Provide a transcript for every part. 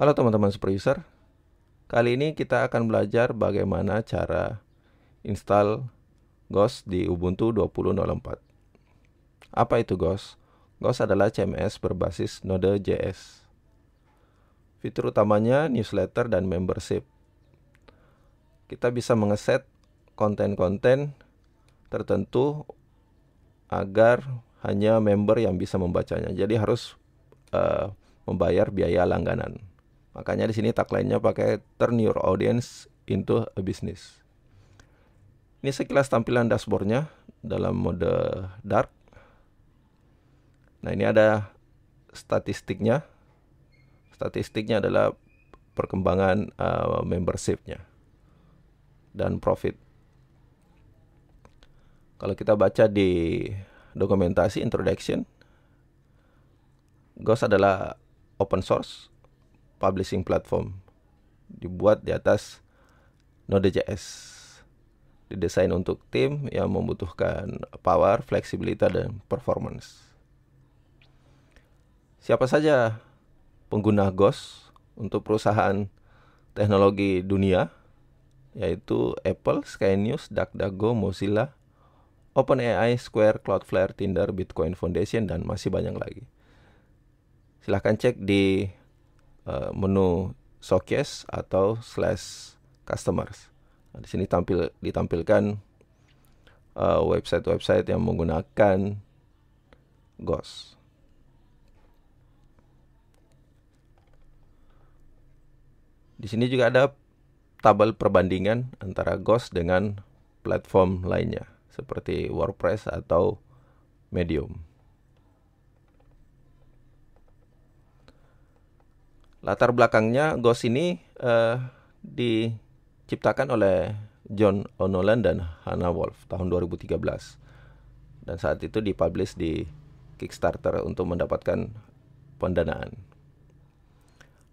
Halo teman-teman super user, Kali ini kita akan belajar bagaimana cara install Ghost di Ubuntu 20.04 Apa itu Ghost? Ghost adalah CMS berbasis Node.js Fitur utamanya newsletter dan membership Kita bisa mengeset konten-konten tertentu agar hanya member yang bisa membacanya. Jadi harus uh, membayar biaya langganan. Makanya di sini tagline-nya pakai turn your audience into a business. Ini sekilas tampilan dashboardnya dalam mode dark. Nah ini ada statistiknya. Statistiknya adalah perkembangan uh, membershipnya dan profit. Kalau kita baca di dokumentasi introduction, Ghost adalah open source publishing platform. Dibuat di atas Node.js. Didesain untuk tim yang membutuhkan power, fleksibilitas, dan performance. Siapa saja pengguna Ghost untuk perusahaan teknologi dunia, yaitu Apple, Sky News, DuckDuckGo, Mozilla, OpenAI, Square, Cloudflare, Tinder, Bitcoin Foundation, dan masih banyak lagi. Silahkan cek di Uh, menu showcase atau slash customers. Nah, di sini tampil ditampilkan uh, website-website uh, yang menggunakan Ghost. Di sini juga ada tabel perbandingan antara Ghost dengan platform lainnya seperti WordPress atau Medium. Latar belakangnya Ghost ini uh, diciptakan oleh John O'Nolan dan Hannah Wolf tahun 2013. Dan saat itu dipublish di Kickstarter untuk mendapatkan pendanaan.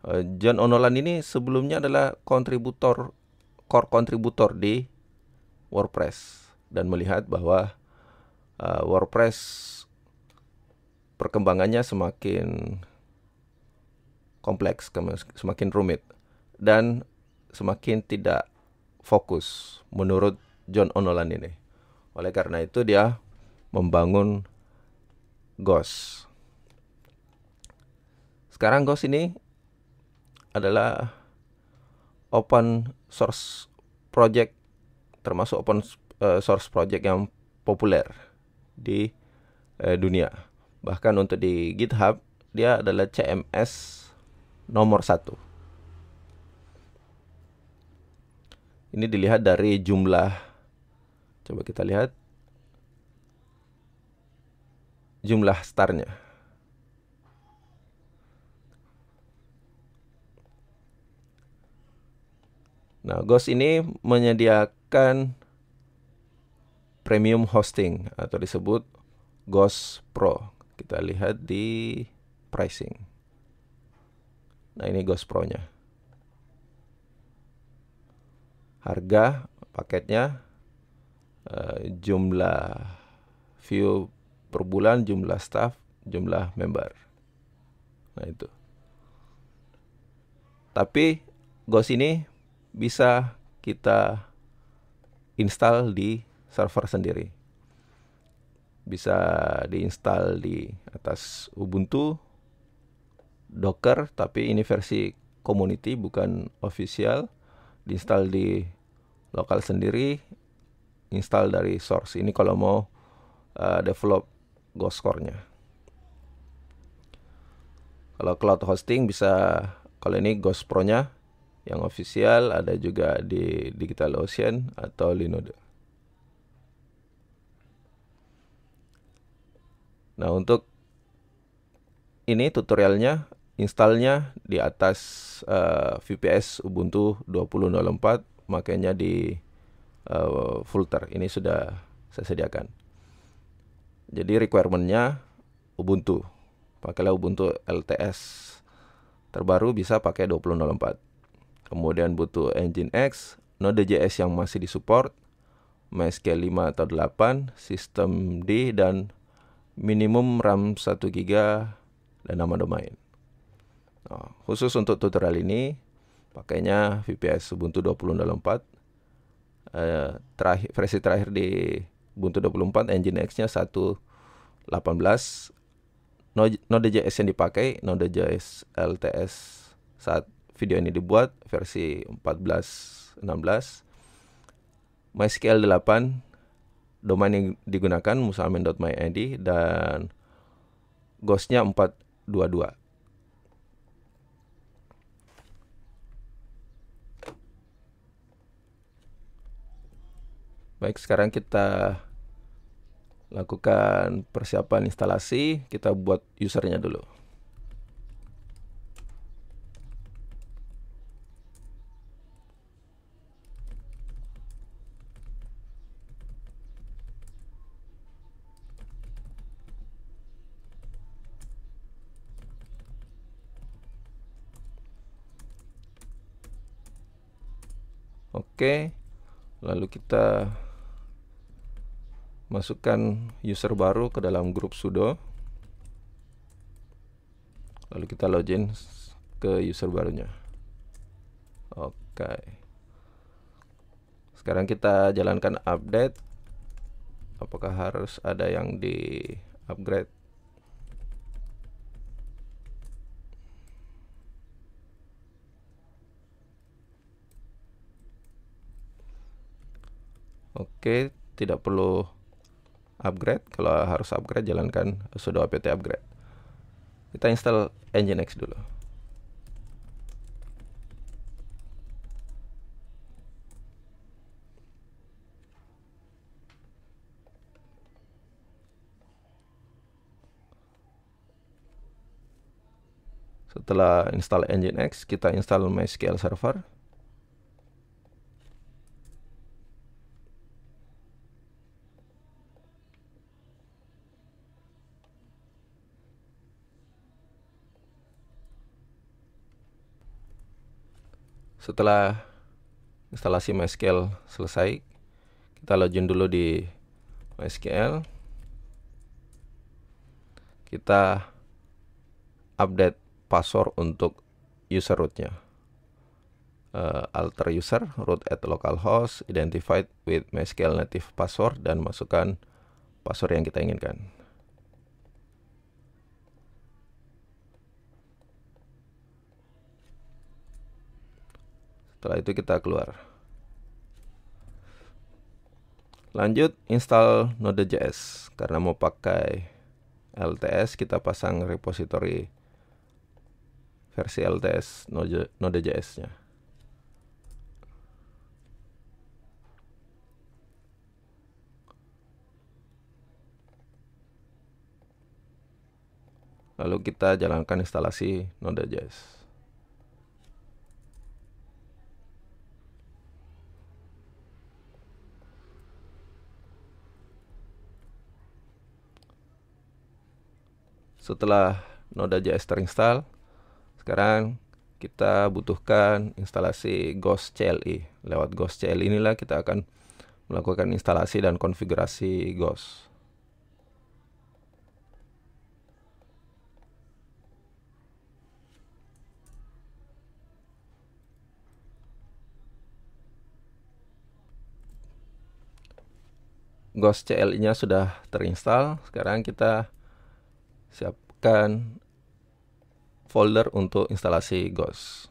Uh, John O'Nolan ini sebelumnya adalah kontributor core kontributor di WordPress dan melihat bahwa uh, WordPress perkembangannya semakin kompleks, semakin rumit dan semakin tidak fokus menurut John O'Nolan ini. Oleh karena itu dia membangun Ghost. Sekarang Ghost ini adalah open source project termasuk open eh, source project yang populer di eh, dunia. Bahkan untuk di GitHub dia adalah CMS nomor satu. Ini dilihat dari jumlah. Coba kita lihat jumlah starnya. Nah, Ghost ini menyediakan premium hosting atau disebut Ghost Pro. Kita lihat di pricing. Nah ini Ghost Pro-nya. Harga paketnya uh, jumlah view per bulan, jumlah staff, jumlah member. Nah itu. Tapi Ghost ini bisa kita install di server sendiri. Bisa diinstal di atas Ubuntu Docker tapi ini versi community bukan official diinstal di lokal sendiri install dari source ini kalau mau uh, develop core nya kalau cloud hosting bisa kalau ini ghost pro-nya yang official ada juga di digital ocean atau Linode nah untuk ini tutorialnya installnya di atas uh, eh, VPS Ubuntu 20.04 makanya di uh, folder ini sudah saya sediakan jadi requirementnya Ubuntu pakailah Ubuntu LTS terbaru bisa pakai 20.04 kemudian butuh engine X Node.js yang masih disupport MySQL 5 atau 8 sistem D dan minimum RAM 1 GB dan nama domain Nah, khusus untuk tutorial ini pakainya VPS Ubuntu 20.04 eh, terakhir versi terakhir di Ubuntu 24 X nya 1.18 Node.js yang dipakai Node.js LTS saat video ini dibuat versi 14.16 MySQL 8 domain yang digunakan musamin.myid dan ghostnya 422 Baik, sekarang kita lakukan persiapan instalasi. Kita buat usernya dulu. Oke, lalu kita masukkan user baru ke dalam grup sudo lalu kita login ke user barunya oke sekarang kita jalankan update apakah harus ada yang di upgrade Oke, tidak perlu upgrade kalau harus upgrade jalankan sudo apt upgrade kita install nginx dulu setelah install nginx kita install mysql server setelah instalasi MySQL selesai kita login dulu di MySQL kita update password untuk user rootnya uh, alter user root at localhost identified with MySQL native password dan masukkan password yang kita inginkan setelah itu kita keluar lanjut install node.js karena mau pakai LTS kita pasang repository versi LTS node.js nya lalu kita jalankan instalasi Node.js. Setelah Node JS terinstall sekarang kita butuhkan instalasi Ghost CLI. E. Lewat Ghost CLI e inilah kita akan melakukan instalasi dan konfigurasi Ghost. Ghost CLI-nya sudah terinstall. Sekarang kita siapkan folder untuk instalasi GOS.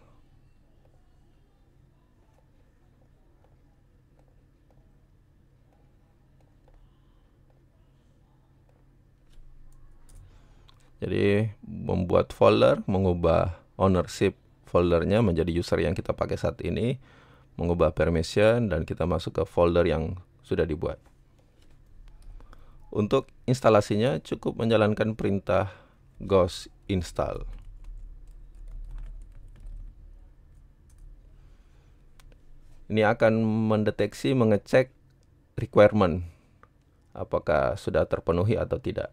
Jadi membuat folder, mengubah ownership foldernya menjadi user yang kita pakai saat ini, mengubah permission dan kita masuk ke folder yang sudah dibuat. Untuk instalasinya cukup menjalankan perintah ghost install. Ini akan mendeteksi, mengecek requirement apakah sudah terpenuhi atau tidak.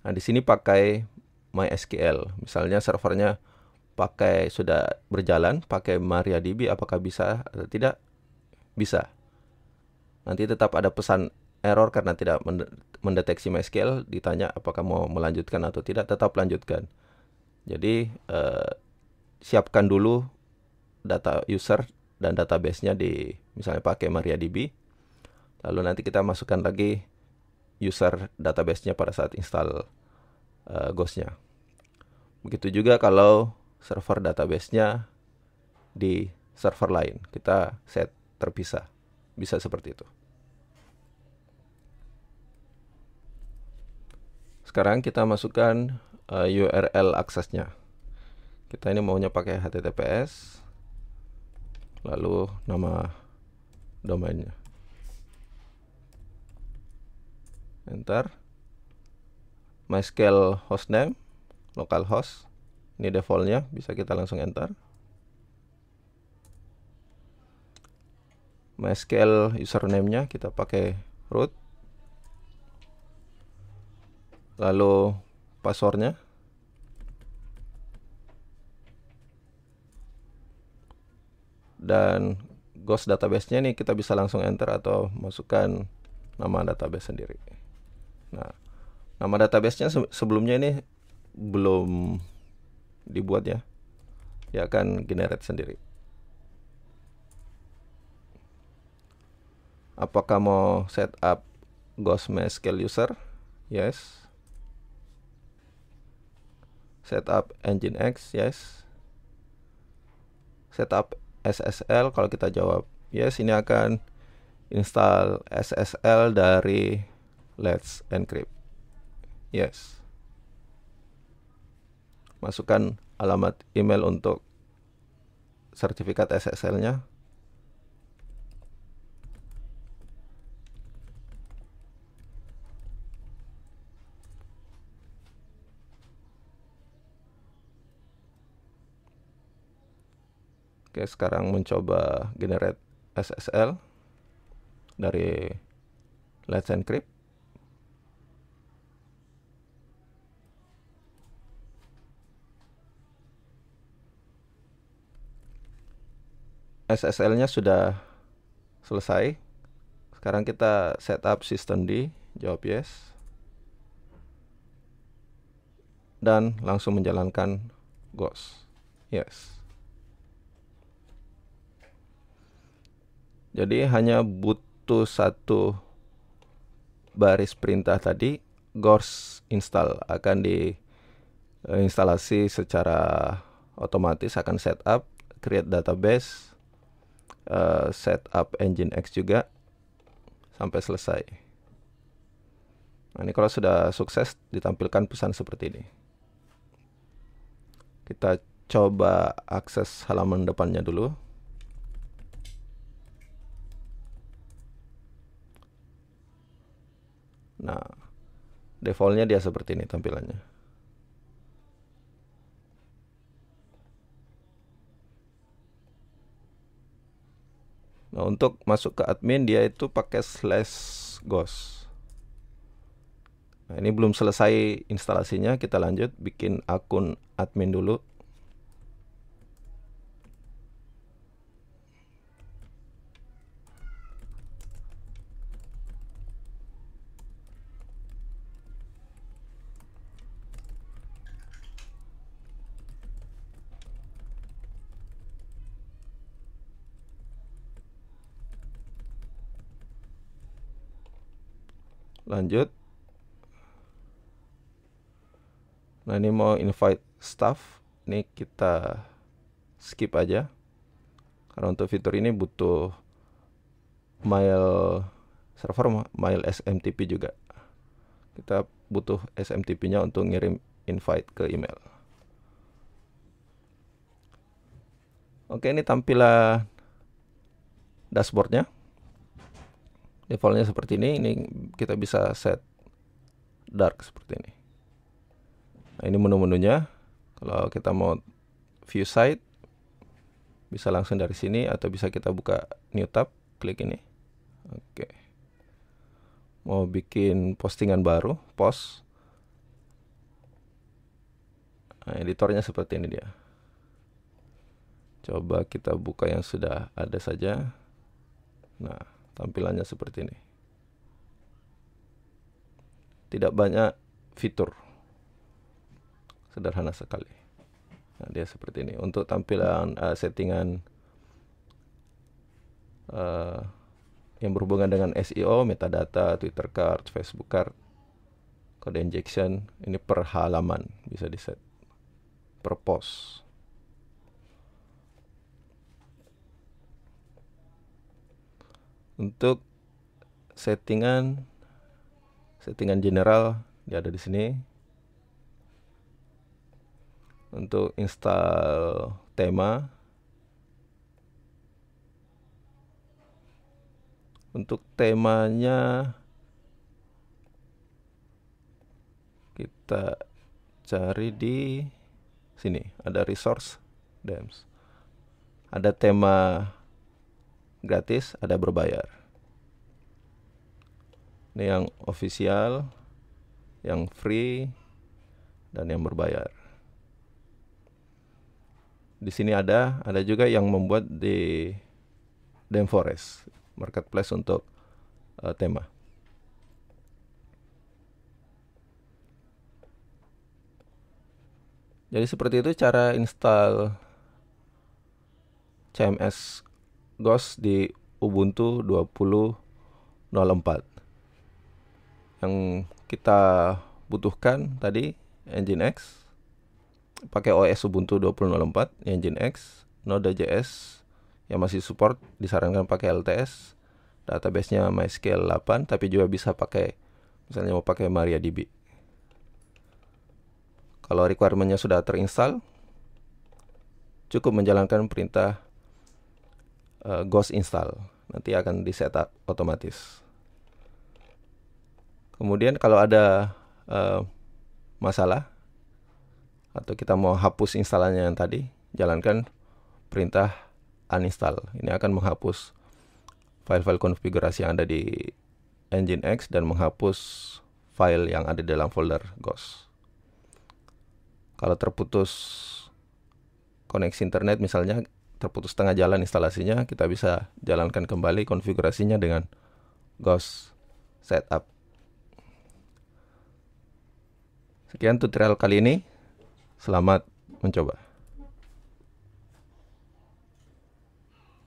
Nah, di sini pakai MySQL. Misalnya servernya pakai sudah berjalan, pakai MariaDB apakah bisa atau tidak? Bisa. Nanti tetap ada pesan error karena tidak mendeteksi MySQL ditanya apakah mau melanjutkan atau tidak tetap lanjutkan jadi eh, siapkan dulu data user dan databasenya di misalnya pakai MariaDB lalu nanti kita masukkan lagi user databasenya pada saat install eh, ghost begitu juga kalau server databasenya di server lain kita set terpisah bisa seperti itu Sekarang kita masukkan uh, eh, URL aksesnya. Kita ini maunya pakai HTTPS. Lalu nama domainnya. Enter. MySQL hostname, localhost. Ini defaultnya, bisa kita langsung enter. MySQL username-nya kita pakai root lalu passwordnya dan ghost database-nya ini kita bisa langsung enter atau masukkan nama database sendiri. Nah, nama database-nya sebelumnya ini belum dibuat ya. Dia akan generate sendiri. Apakah mau setup ghost MySQL user? Yes setup engine X yes setup SSL kalau kita jawab yes ini akan install SSL dari let's encrypt yes masukkan alamat email untuk sertifikat SSL-nya Oke, sekarang mencoba generate SSL dari Let's Encrypt. SSL-nya sudah selesai. Sekarang kita setup sistem di jawab yes. Dan langsung menjalankan Ghost Yes. Jadi hanya butuh satu baris perintah tadi gors install akan diinstalasi eh, secara otomatis akan setup create database uh, eh, setup engine X juga sampai selesai. Nah, ini kalau sudah sukses ditampilkan pesan seperti ini. Kita coba akses halaman depannya dulu. Nah, defaultnya dia seperti ini tampilannya. Nah, untuk masuk ke admin dia itu pakai slash ghost. Nah, ini belum selesai instalasinya, kita lanjut bikin akun admin dulu. lanjut nah ini mau invite staff ini kita skip aja karena untuk fitur ini butuh mail server mail SMTP juga kita butuh SMTP nya untuk ngirim invite ke email oke ini tampilan dashboardnya levelnya seperti ini ini kita bisa set dark seperti ini nah ini menu-menunya kalau kita mau view site bisa langsung dari sini atau bisa kita buka new tab klik ini oke mau bikin postingan baru post nah editornya seperti ini dia coba kita buka yang sudah ada saja nah tampilannya seperti ini tidak banyak fitur sederhana sekali nah, dia seperti ini untuk tampilan uh, settingan uh, yang berhubungan dengan SEO metadata Twitter card Facebook card kode injection ini per halaman bisa di set per post untuk settingan settingan general dia ada di sini untuk install tema untuk temanya kita cari di sini ada resource dams ada tema gratis, ada berbayar. Ini yang official, yang free, dan yang berbayar. Di sini ada, ada juga yang membuat di Forest marketplace untuk uh, tema. Jadi seperti itu cara install CMS Ghost di Ubuntu 20.04 yang kita butuhkan tadi Engine X pakai OS Ubuntu 20.04 Nginx Node.js yang masih support disarankan pakai LTS databasenya MySQL 8 tapi juga bisa pakai misalnya mau pakai MariaDB kalau requirementnya sudah terinstall cukup menjalankan perintah uh, Ghost install. Nanti akan di setup otomatis. Kemudian kalau ada uh, masalah atau kita mau hapus instalannya yang tadi, jalankan perintah uninstall. Ini akan menghapus file-file konfigurasi yang ada di engine X dan menghapus file yang ada dalam folder ghost. Kalau terputus koneksi internet misalnya putus setengah jalan instalasinya, kita bisa jalankan kembali konfigurasinya dengan Ghost setup. Sekian tutorial kali ini. Selamat mencoba.